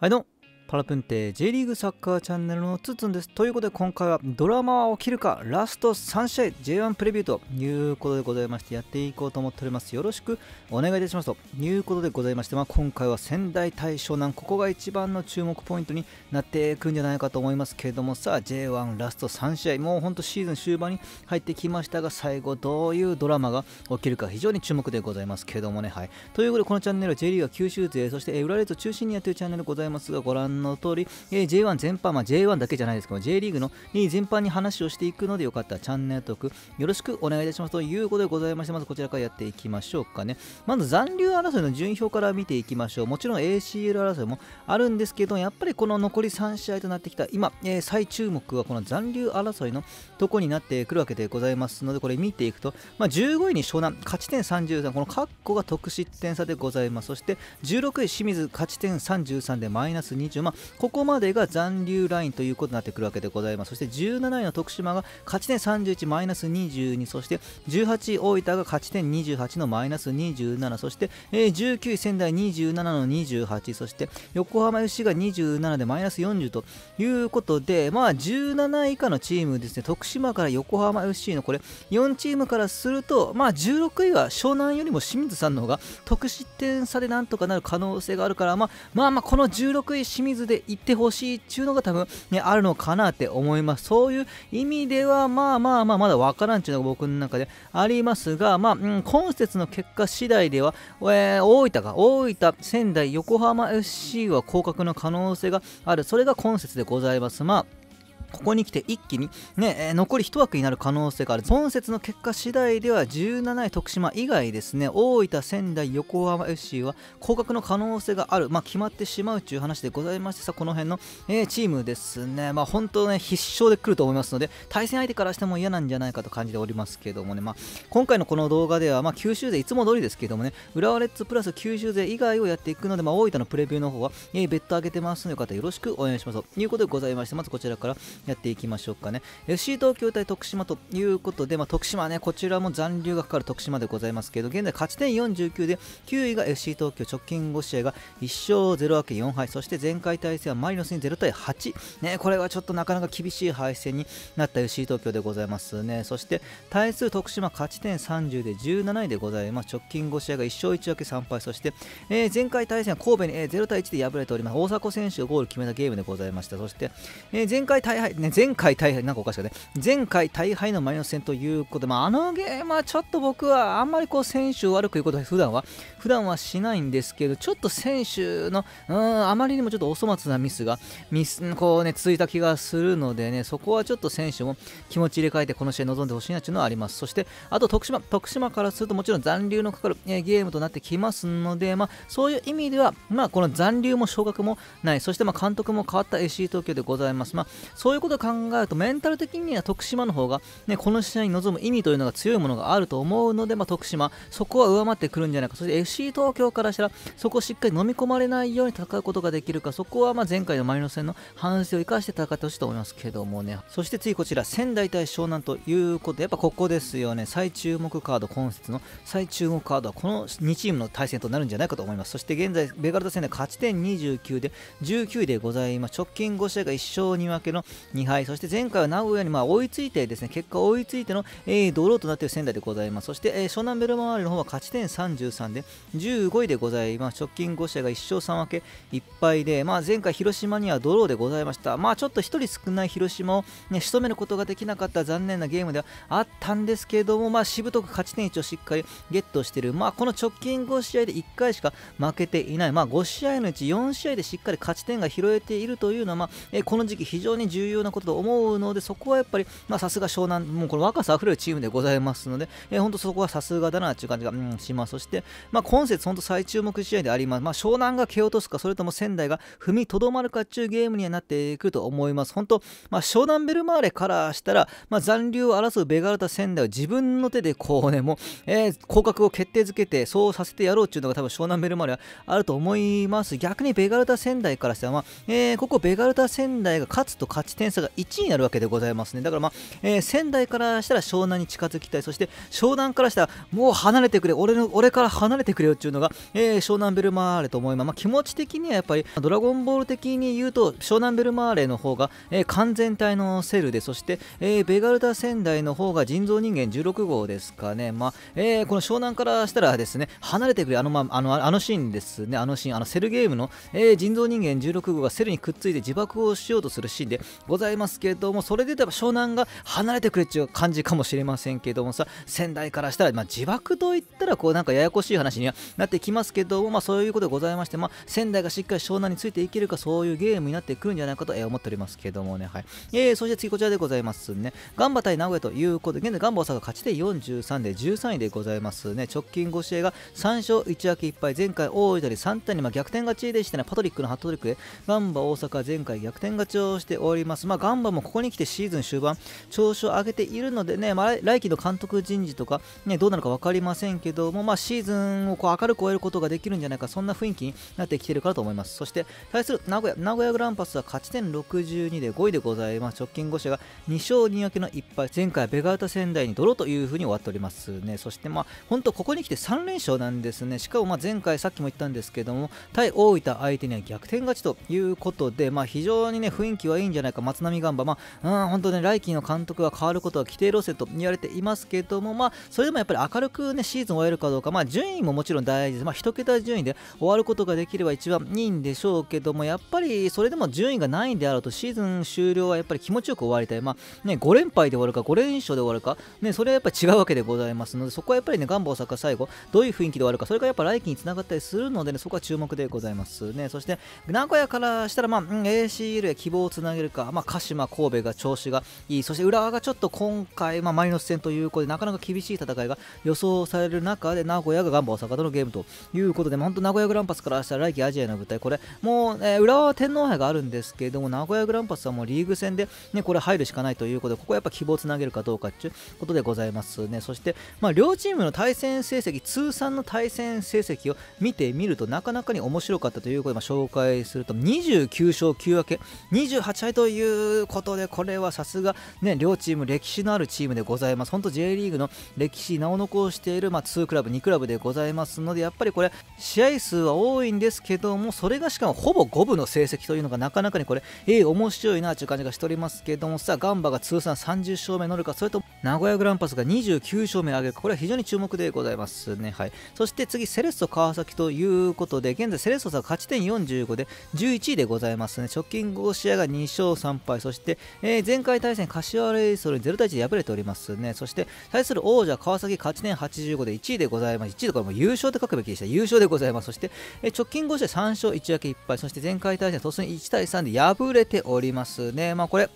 Ah non パラプンテ J リーグサッカーチャンネルのつつんです。ということで今回はドラマは起きるかラスト3試合 J1 プレビューということでございましてやっていこうと思っております。よろしくお願いいたしますということでございまして、まあ、今回は仙台対湘南ここが一番の注目ポイントになっていくんじゃないかと思いますけれどもさあ J1 ラスト3試合もうほんとシーズン終盤に入ってきましたが最後どういうドラマが起きるか非常に注目でございますけれどもねはいということでこのチャンネルは J リーグは九州勢そして浦和レートを中心にやっているチャンネルございますがご覧の通り、え J1 全般、まあ、J1 だけじゃないですけど、J リーグの2位全般に話をしていくので、よかったらチャンネル登録よろしくお願いいたしますということでございまして、まずこちらからやっていきましょうかね。まず残留争いの順位表から見ていきましょう。もちろん ACL 争いもあるんですけど、やっぱりこの残り3試合となってきた、今、えー、最注目はこの残留争いのとこになってくるわけでございますので、これ見ていくと、まあ、15位に湘南、勝ち点33、このカッコが得失点差でございます。そして16位清水、勝ち点33でマイナス20、まあ、ここまでが残留ラインということになってくるわけでございます。そして17位の徳島が勝ち点31マイナス22、そして18位大分が勝ち点28のマイナス27、そして、19位仙台27の28、そして横浜 FC が27でマイナス40ということで、まあ、17位以下のチームですね、徳島から横浜 FC のこれ4チームからすると、まあ、16位は湘南よりも清水さんの方が得失点差でなんとかなる可能性があるから、まあ、まあまあこの16位清水ズで行ってほしいっていうのが多分ね、あるのかなって思います。そういう意味では、まあまあまあ、まだわからんっていうのが僕の中でありますが、まあ、うん、今節の結果次第では、えー、大分が、大分、仙台、横浜 FC は降格の可能性がある。それが今節でございます。まあここに来て一気に、ねえー、残り1枠になる可能性がある今節の結果次第では17位徳島以外ですね大分仙台横浜 FC は降格の可能性がある、まあ、決まってしまうという話でございましてさこの辺の、えー、チームですね、まあ、本当ね必勝で来ると思いますので対戦相手からしても嫌なんじゃないかと感じておりますけどもね、まあ、今回のこの動画では、まあ、九州勢いつも通りですけどもね浦和レッズプラス九州勢以外をやっていくので、まあ、大分のプレビューの方は、えー、別途上げてますのでよかったらよろしくお願いしますということでございましてまずこちらからやっていきましょうかね。FC 東京対徳島ということで、まあ、徳島ね、こちらも残留がかかる徳島でございますけど、現在勝ち点49で、9位が FC 東京、直近5試合が1勝0分け4敗、そして前回対戦はマリノスに0対8、ね、これはちょっとなかなか厳しい敗戦になった FC 東京でございますね。そして対する徳島、勝ち点30で17位でございます。直近5試合が1勝1分け3敗、そして、えー、前回対戦は神戸に0対1で敗れております。大迫選手がゴール決めたゲームでございました。そして、えー、前回大敗敗、ね、前回大敗、なんかおかしいね。前回大敗のマイナス戦ということで、まあ、あのゲームはちょっと僕はあんまりこう選手を悪く言うことは普段は、普段はしないんですけど、ちょっと選手の、うん、あまりにもちょっとお粗末なミスが、ミス、こうね、続いた気がするのでね、そこはちょっと選手も気持ち入れ替えてこの試合臨んでほしいなというのはあります。そして、あと徳島、徳島からするともちろん残留のかかる、えゲームとなってきますので、まあ、そういう意味では、まあ、この残留も昇格もない、そしてまあ監督も変わった AC 東京でございます。まあ、そういういうことを考えると、メンタル的には徳島の方が、ね、この試合に臨む意味というのが強いものがあると思うので、まあ、徳島、そこは上回ってくるんじゃないか、そして FC 東京からしたら、そこをしっかり飲み込まれないように戦うことができるか、そこはま前回のマリノス戦の反省を生かして戦ってほしいと思いますけどもね、そして次こちら、仙台対湘南ということで、やっぱここですよね、最注目カード、今節の最注目カードは、この2チームの対戦となるんじゃないかと思います。そして現在、ベガルタ戦で勝ち点29で19位でございます。直近5試合が1勝2分けの2敗、そして前回は名古屋にま追いついてですね、結果追いついての、えー、ドローとなっている仙台でございます。そして、えー、湘南ベルマーレの方は勝ち点33で15位でございます。直近5試合が1勝3分け1敗で、まあ、前回広島にはドローでございました。まあちょっと1人少ない広島を、ね、仕留めることができなかった残念なゲームではあったんですけれども、まあ、しぶとく勝ち点1をしっかりゲットしている、まあ、この直近5試合で1回しか負けていない、まあ、5試合のうち4試合でしっかり勝ち点が拾えているというのは、まあ、えー、この時期非常に重要ななことと思うので、そこはやっぱり、まさすが湘南、もうこの若さあふれるチームでございますので、えー、本当そこはさすがだなという感じが、うん、します。そして、まあ、今節、本当最注目試合であります。まあ、湘南が蹴落とすか、それとも仙台が踏みとどまるかっていうゲームにはなってくると思います。本当、まあ、湘南ベルマーレからしたら、まあ、残留を争うベガルタ仙台を自分の手でこうね、もう、えー、降格を決定づけて、そうさせてやろうっていうのが多分湘南ベルマーレはあると思います。逆にベガルタ仙台からしたら、まあ、えー、ここベガルタ仙台が勝つと勝ち点点差が1位になるわけでございますね。だからまあ、えー、仙台からしたら湘南に近づきたい、そして湘南からしたらもう離れてくれ、俺の俺から離れてくれよっていうのが、えー、湘南ベルマーレと思います。まあ、気持ち的にはやっぱりドラゴンボール的に言うと湘南ベルマーレの方が、えー、完全体のセルで、そして、えー、ベガルタ仙台の方が人造人間16号ですかね。まあ、えー、この湘南からしたらですね、離れてくれ、あの,、まあ、あのあのシーンですね、あのシーン、あのセルゲームの、え人造人間16号がセルにくっついて自爆をしようとするシーンで、ございますけれどもそれで言えば湘南が離れてくれっちゅう感じかもしれませんけどもさ仙台からしたら、まあ、自爆といったらこうなんかややこしい話にはなってきますけども、まあ、そういうことでございまして、まあ、仙台がしっかり湘南についていけるかそういうゲームになってくるんじゃないかと、え思っておりますけどもね、はいえー、そして次こちらでございますねガンバ対名古屋ということで現在ガンバ大阪勝ちで43で13位でございますね直近5試合が3勝1分け1敗前回大分で3対2、まあ、逆転勝ちでしたねパトリックのハットトリックでガンバ大阪前回逆転勝ちをしておりますまあ、ガンバもここに来てシーズン終盤、調子を上げているのでね、まあ、来季の監督人事とか、ね、どうなるか分かりませんけども、まあ、シーズンをこう明るく終えることができるんじゃないか、そんな雰囲気になってきてるかと思います。そして、対する名古屋、名古屋グランパスは勝ち点62で5位でございます。直近5社が2勝2分けの1敗、前回ベガータ仙台に泥というふうに終わっておりますね。そして、まあ、本当ここに来て3連勝なんですね。しかも、まあ、前回さっきも言ったんですけども、対大分相手には逆転勝ちということで、まあ、非常にね、雰囲気はいいんじゃないか、浪ガンバ、まあ、うん、本当ね、来季の監督が変わることは規定路線と言われていますけども、まあ、それでもやっぱり明るくね、シーズン終えるかどうか、まあ、順位ももちろん大事です。まあ、1桁順位で終わることができれば一番いいんでしょうけども、やっぱりそれでも順位がないんであろうと、シーズン終了はやっぱり気持ちよく終わりたい。まあ、ね、5連敗で終わるか、5連勝で終わるか、ね、それはやっぱり違うわけでございますので、そこはやっぱりね、ガンバ大阪最後、どういう雰囲気で終わるか、それがやっぱ来季につながったりするのでね、そこは注目でございますね。そして、名古屋からしたら、まあ、うん、ACL へ希望をつなげるか、まあ、鹿島、神戸が調子がいい、そして浦和がちょっと今回、まあ、マイノス戦ということで、なかなか厳しい戦いが予想される中で、名古屋がガンバ大阪とのゲームということで、まあ、本当、名古屋グランパスからしたら来季アジアの舞台、これ、もう、えー、浦和は天皇杯があるんですけれども、名古屋グランパスはもうリーグ戦で、ね、これ入るしかないということで、ここはやっぱ希望をつなげるかどうかということでございますね。そして、まあ、両チームの対戦成績、通算の対戦成績を見てみると、なかなかに面白かったということで、まあ、紹介すると、29勝9分け、28敗といういうことで、これはさすが、ね、両チーム歴史のあるチームでございます。本当 J リーグの歴史名を残している、まあ、2クラブ、2クラブでございますので、やっぱりこれ、試合数は多いんですけども、それがしかもほぼ5分の成績というのがなかなかにこれ、ええー、面白いなという感じがしておりますけども、さあ、ガンバが通算30勝目乗るか、それと名古屋グランパスが29勝目上げるか、これは非常に注目でございますね。はい。そして次、セレッソ川崎ということで、現在セレッソさん勝ち点45で11位でございますね。直近5試合が2勝3敗そして、えー、前回対戦柏レイソルに0対1で敗れておりますねそして対する王者川崎勝ち点85で1位でございます1位でこれも優勝と書くべきでした優勝でございますそして、えー、直近5試合3勝1分け1敗そして前回対戦突然1対3で敗れておりますねまあこれ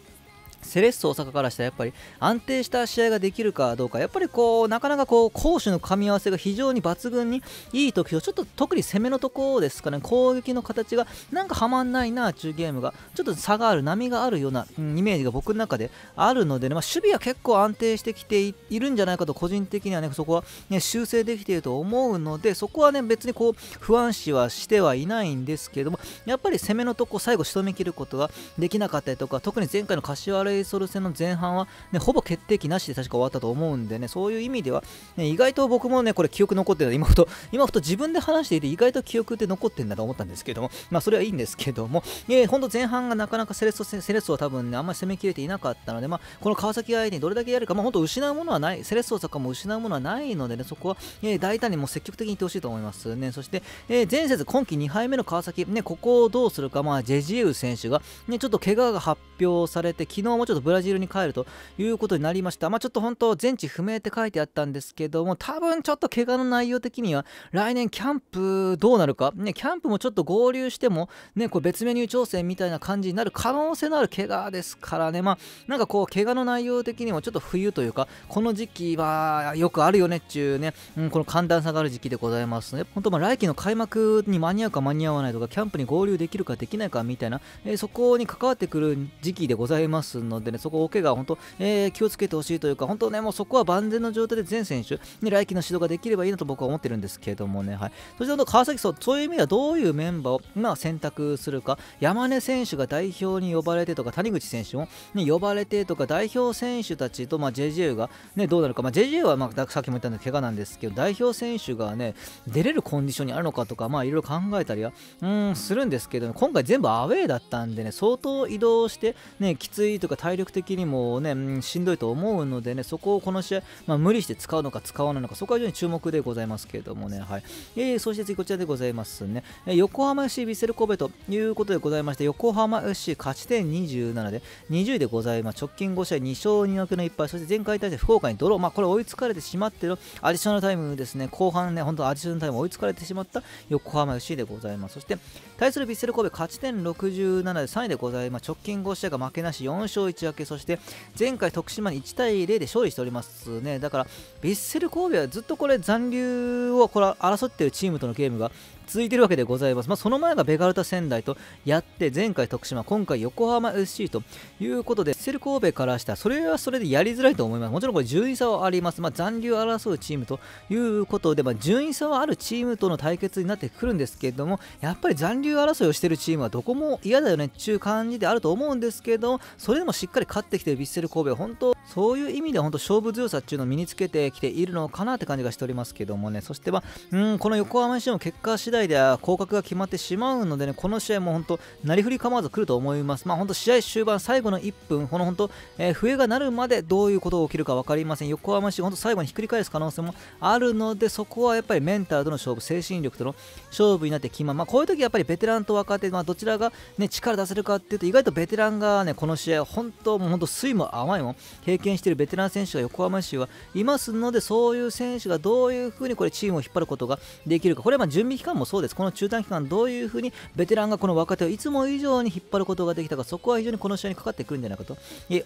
セレッソ大阪からしたらやっぱり安定した試合ができるかどうかやっぱりこうなかなかこう攻守の噛み合わせが非常に抜群にいい時とちょっと特に攻めのところですかね攻撃の形がなんかはまんないな中ゲームがちょっと差がある波があるような、うん、イメージが僕の中であるのでね、まあ、守備は結構安定してきているんじゃないかと個人的にはねそこは、ね、修正できていると思うのでそこはね別にこう不安視はしてはいないんですけどもやっぱり攻めのとこ最後仕留めきることができなかったりとか特に前回の柏レイソル戦の前半は、ね、ほぼ決定機なしで確か終わったと思うんでね、そういう意味では、ね、意外と僕もね、これ記憶残ってた、今ふと、今ふと自分で話していて、意外と記憶って残ってんだと思ったんですけども、まあそれはいいんですけども、えー、ほんと前半がなかなかセレッソ、セレッソは多分ね、あんまり攻めきれていなかったので、まあこの川崎相手にどれだけやるか、まあほんと失うものはない、セレッソとかも失うものはないのでね、そこは、えー、大胆にも積極的にいってほしいと思いますね。そして、えー、前節今季2敗目の川崎、ね、ここをどうするか、まあジェジウ選手が、ね、ちょっと怪我が発表されて、昨日もうちょっとブラジルに帰るということになりました。まあ、ちょっと本当、全治不明って書いてあったんですけども、多分ちょっと怪我の内容的には、来年キャンプどうなるか、ね、キャンプもちょっと合流しても、ね、これ別メニュー調整みたいな感じになる可能性のある怪我ですからね、まあ、なんかこう、怪我の内容的にもちょっと冬というか、この時期はよくあるよねっちゅうね、うん、この寒暖差がある時期でございますね。本当、ま来季の開幕に間に合うか間に合わないとか、キャンプに合流できるかできないかみたいな、えー、そこに関わってくる時期でございますのでね、そこ、おけが本当、えー、気をつけてほしいというか、本当ね、もうそこは万全の状態で全選手に来季の指導ができればいいなと僕は思ってるんですけどもね、はい、そして川崎そう、そういう意味ではどういうメンバーを、まあ、選択するか、山根選手が代表に呼ばれてとか、谷口選手も、ね、呼ばれてとか、代表選手たちと、まあ、JJ が、ね、どうなるか、まあ、JJ は、まあ、さっきも言ったんで怪我なんですけど、代表選手がね、出れるコンディションにあるのかとか、まあ、いろいろ考えたりは、うん、するんですけど、今回全部アウェーだったんでね、相当移動して、ね、きついとか体力的にもね、うん、しんどいと思うのでね、そこをこの試合、まあ、無理して使うのか使わないのか、そこは非常に注目でございますけれどもね、はい。えー、そして次こちらでございますね、え横浜 FC ヴィッセル神戸ということでございまして、横浜 FC 勝ち点27で、20位でございます。直近5試合2勝2分の1敗、そして前回対して福岡にドロー、まあ、これ追いつかれてしまってるアディショナルタイムですね、後半ね、本当アディショナルタイム追いつかれてしまった横浜 FC でございます。そして、対するヴィッセル神戸勝ち点67で3位でございます。直近5試合が負けなし4勝1分け、そして前回徳島に1対0で勝利しておりますね。だから、ヴィッセル神戸はずっとこれ残留をこれ争っているチームとのゲームが続いてるわけでございます。まあ、その前がベガルタ仙台とやって、前回徳島、今回横浜 FC ということで、セル神戸からしたら、それはそれでやりづらいと思います。もちろんこれ順位差はあります。まあ、残留を争うチームということで、まあ、順位差はあるチームとの対決になってくるんですけれども、やっぱり残留争いをしてるチームはどこも嫌だよねっていう感じであると思うんですけれども、それでもしっかり勝ってきてるヴィッセル神戸は本当、そういう意味では本当勝負強さっていうのを身につけてきているのかなって感じがしておりますけどもね、そしてまあ、うん、この横浜市の結果次第合では降格が決まってしまうので、ね、この試合も本当、なりふり構わず来ると思います。まあ、本当試合終盤、最後の1分、この本当、えー、笛が鳴るまでどういうことが起きるか分かりません。横浜市、本当最後にひっくり返す可能性もあるので、そこはやっぱりメンタルとの勝負、精神力との勝負になってきままあ、こういう時やっぱりベテランと若手、まあ、どちらが、ね、力出せるかっていうと、意外とベテランが、ね、この試合、本当、もう本当、酸いも甘いも経験しているベテラン選手が横浜市はいますので、そういう選手がどういうふうにこれチームを引っ張ることができるか、これはま準備期間ももそうです、この中短期間、どういうふうにベテランがこの若手をいつも以上に引っ張ることができたか、そこは非常にこの試合にかかってくるんじゃないかと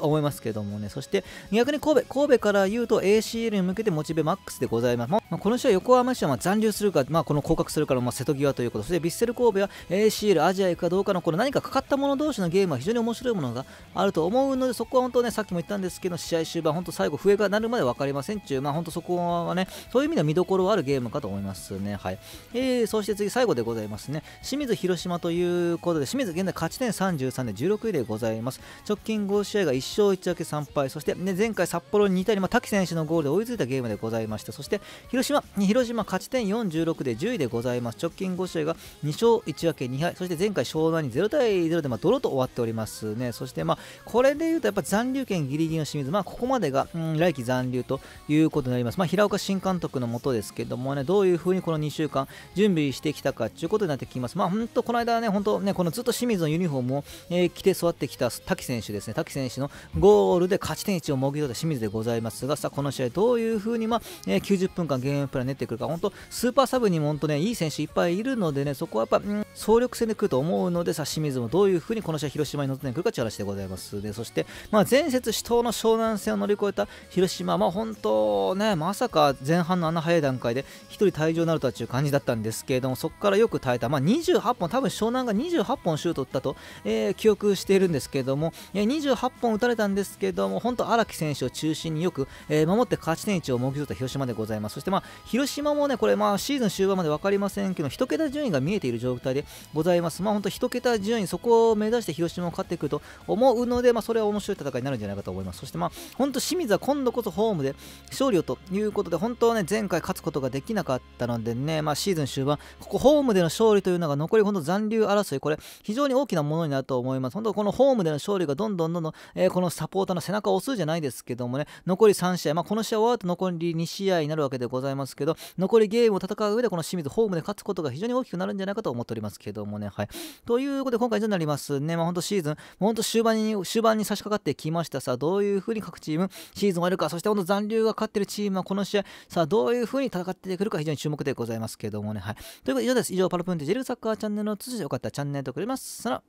思いますけどもね、そして逆に神戸、神戸から言うと ACL に向けてモチベマックスでございます。まあ、この試合、横浜市はま残留するか、まあ、この降格するからま瀬戸際ということ、そしてヴィッセル神戸は ACL、アジア行くかどうかのこの何かかかった者同士のゲームは非常に面白いものがあると思うので、そこは本当ね、さっきも言ったんですけど、試合終盤、本当最後、笛が鳴るまで分かりませんっちゅう、まあ、本当そこはね、そういう意味では見どころあるゲームかと思いますね。はいえー、そして次最後でございますね清水広島ということで清水現在勝ち点33で16位でございます直近5試合が1勝1分け3敗そして、ね、前回札幌に2対2、まあ、滝選手のゴールで追いついたゲームでございましたそして広島広島勝ち点46で10位でございます直近5試合が2勝1分け2敗そして前回湘南に0対0でまあ泥と終わっておりますねそしてまあこれでいうとやっぱ残留権ギリギリの清水まあここまでが、うん、来季残留ということになりますまあ平岡新監督のもとですけどもねどういうふうにこの2週間準備してきたかということになってきます。まあ、本当、この間ね、本当ね、このずっと清水のユニフォームを、えー、着て座ってきた滝選手ですね、滝選手のゴールで勝ち点1をもぎ取った清水でございますが、さあ、この試合、どういうふうに、まあえー、90分間ゲームプラン練ってくるか、本当、スーパーサブにも本当ね、いい選手いっぱいいるのでね、そこはやっぱ、うん、総力戦で来ると思うので、さあ、清水もどういうふうにこの試合、広島に臨んでくるかという話でございます。でそして、まあ、前節、死闘の湘南戦を乗り越えた広島、まあ、本当ね、まさか前半のあんな早い段階で1人退場になるとはという感じだったんですけど、どもそこからよく耐えた、まあ、28本多分湘南が28本シュート打ったと、えー、記憶しているんですけども28本打たれたんですけども本当荒木選手を中心によく、えー、守って勝ち点1を目標とった広島でございますそして、まあ、広島もねこれ、まあ、シーズン終盤まで分かりませんけど1桁順位が見えている状態でございますまあ本当1桁順位そこを目指して広島を勝ってくると思うので、まあ、それは面白い戦いになるんじゃないかと思いますそしてまあ本当清水は今度こそホームで勝利をということで本当はね前回勝つことができなかったのでね、まあ、シーズン終盤ここホームでの勝利というのが残り本当残留争い、これ非常に大きなものになると思います。本当このホームでの勝利がどんどんどんどん、えー、このサポーターの背中を押すじゃないですけどもね、残り3試合、まあ、この試合終わると残り2試合になるわけでございますけど、残りゲームを戦う上でこの清水ホームで勝つことが非常に大きくなるんじゃないかと思っておりますけどもね。はい、ということで今回以上になりますね。まあ、本当シーズン、本当終盤に終盤に差し掛かってきましたさ、どういうふうに各チームシーズン終わるか、そして本当残留が勝ってるチームはこの試合、さあどういうふうに戦ってくるか非常に注目でございますけどもね。はいということで以上です。以上、パラプンテジェルサッカーチャンネルの通知でよかったらチャンネル登録ります。さら。